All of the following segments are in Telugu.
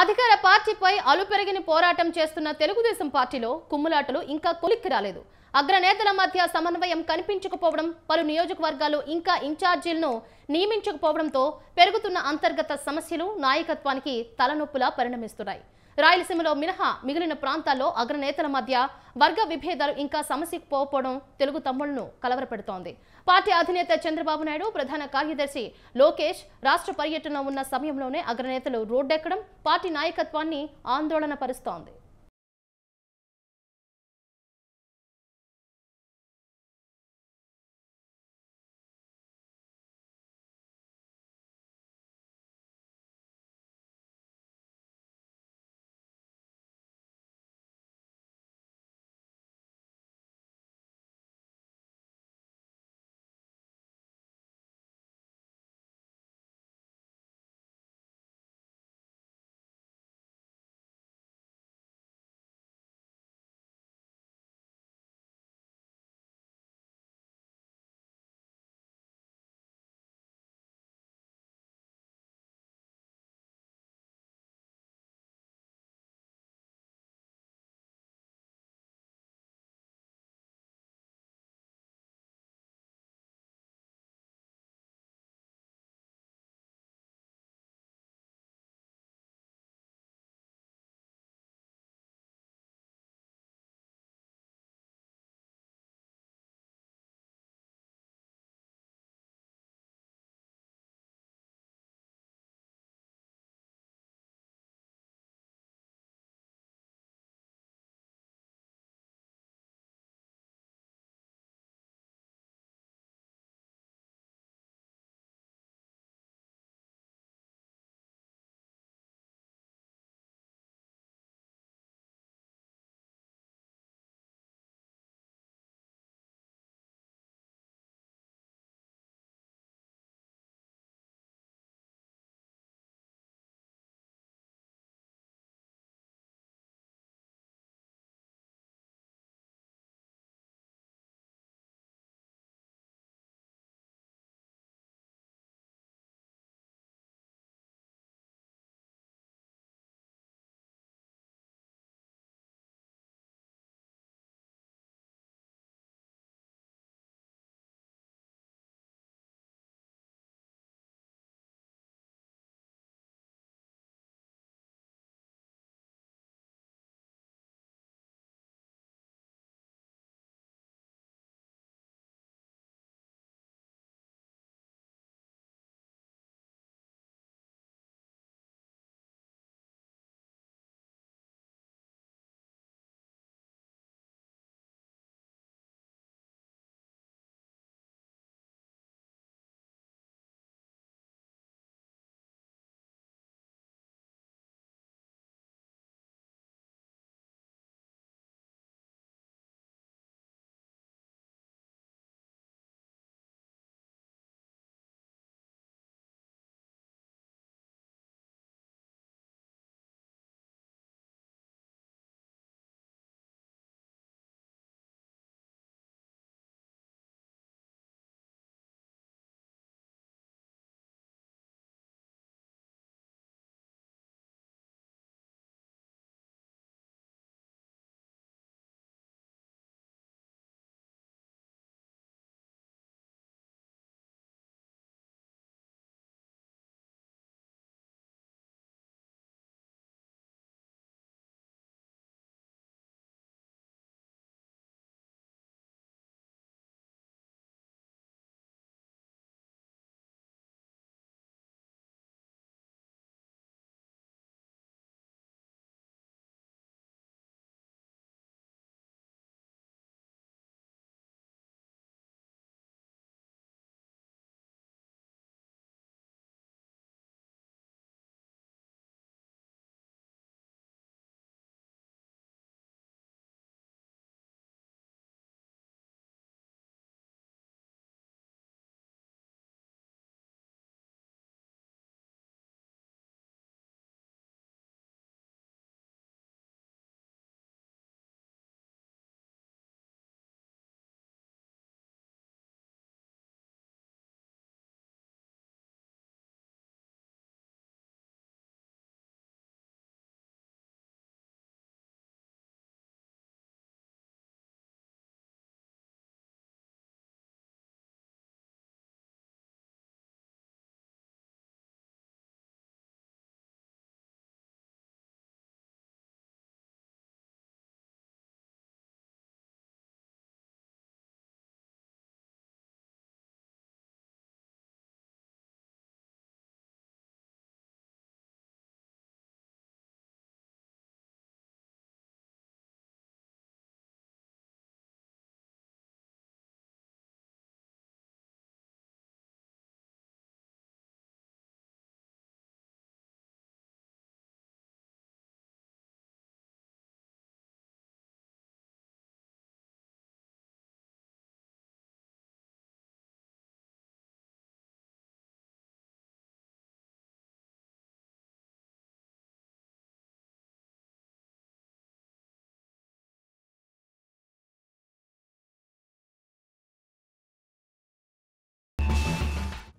అధికార పార్టీపై అలుపెరిగిన పోరాటం చేస్తున్న తెలుగుదేశం పార్టీలో కుమ్ములాటలు ఇంకా కొలిక్కి రాలేదు అగ్రనేతల మధ్య సమన్వయం కనిపించకపోవడం పలు నియోజకవర్గాలు ఇంకా ఇన్ఛార్జీలను నియమించకపోవడంతో పెరుగుతున్న అంతర్గత సమస్యలు నాయకత్వానికి తలనొప్పులా పరిణమిస్తున్నాయి రాయలసీమలో మినహా మిగిలిన ప్రాంతాల్లో అగ్రనేతల మధ్య వర్గ విభేదాలు ఇంకా సమస్యకు పోవడం తెలుగు తమ్ముళ్లను కలవరపెడుతోంది పార్టీ అధినేత చంద్రబాబు నాయుడు ప్రధాన కార్యదర్శి లోకేష్ రాష్ట్ర పర్యటన ఉన్న సమయంలోనే అగ్రనేతలు రోడ్డెక్కడం పార్టీ నాయకత్వాన్ని ఆందోళన పరుస్తోంది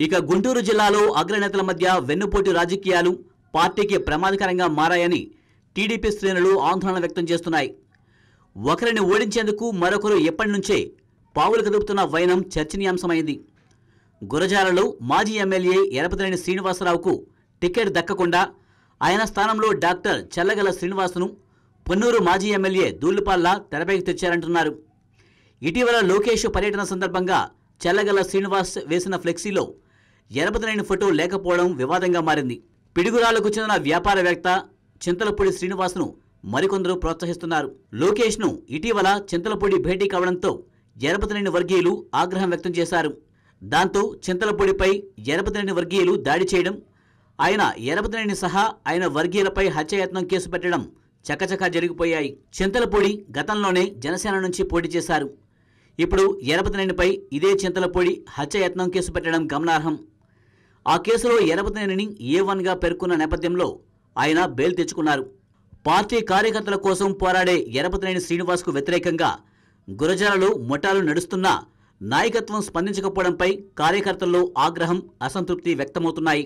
ఇక గుంటూరు జిల్లాలో అగ్రనేతల మధ్య వెన్నుపోటు రాజకీయాలు పార్టీకి ప్రమాదకరంగా మారాయని టీడీపీ శ్రేణులు ఆందోళన వ్యక్తం చేస్తున్నాయి ఒకరిని ఓడించేందుకు మరొకరు ఎప్పటి నుంచే పావులు కదుపుతున్న వైనం చర్చనీయాంశమైంది గురజాలలో మాజీ ఎమ్మెల్యే ఎరపతిరేని శ్రీనివాసరావుకు టికెట్ దక్కకుండా ఆయన స్థానంలో డాక్టర్ చల్లగల శ్రీనివాసును పొన్నూరు మాజీ ఎమ్మెల్యే దూళ్ళుపాల్ల తెరపైకి తెచ్చారంటున్నారు ఇటీవల లోకేష్ పర్యటన సందర్భంగా చల్లగల శ్రీనివాస్ వేసిన ఫ్లెక్సీలో ఎనబదలైన ఫోటో లేకపోవడం వివాదంగా మారింది పిడుగురాళ్లకు చెందిన వ్యాపారవేత్త చింతలపూడి శ్రీనివాస్ను మరికొందరు ప్రోత్సహిస్తున్నారు లోకేష్ను ఇటీవల చింతలపూడి భేటీ కావడంతో ఎనపతినేని వర్గీయులు ఆగ్రహం వ్యక్తం చేశారు దాంతో చింతలపూడిపై ఎనపతినేని వర్గీయులు దాడి చేయడం ఆయన ఎనపతినేని సహా ఆయన వర్గీయులపై హత్యాయత్నం కేసు పెట్టడం చకచకా జరిగిపోయాయి చింతలపూడి గతంలోనే జనసేన నుంచి పోటీ చేశారు ఇప్పుడు ఎనపతినేనిపై ఇదే చింతలపూడి హత్యాయత్నం కేసు పెట్టడం గమనార్హం ఆ కేసులో ఎనపతనేనిని ఏ వన్ గా పేర్కొన్న నేపథ్యంలో ఆయన బెయిల్ తెచ్చుకున్నారు పార్టీ కార్యకర్తల కోసం పోరాడే ఎనపతనేని శ్రీనివాస్కు వ్యతిరేకంగా గురజాలలో ముఠాలు నడుస్తున్నా నాయకత్వం స్పందించకపోవడంపై కార్యకర్తల్లో ఆగ్రహం అసంతృప్తి వ్యక్తమవుతున్నాయి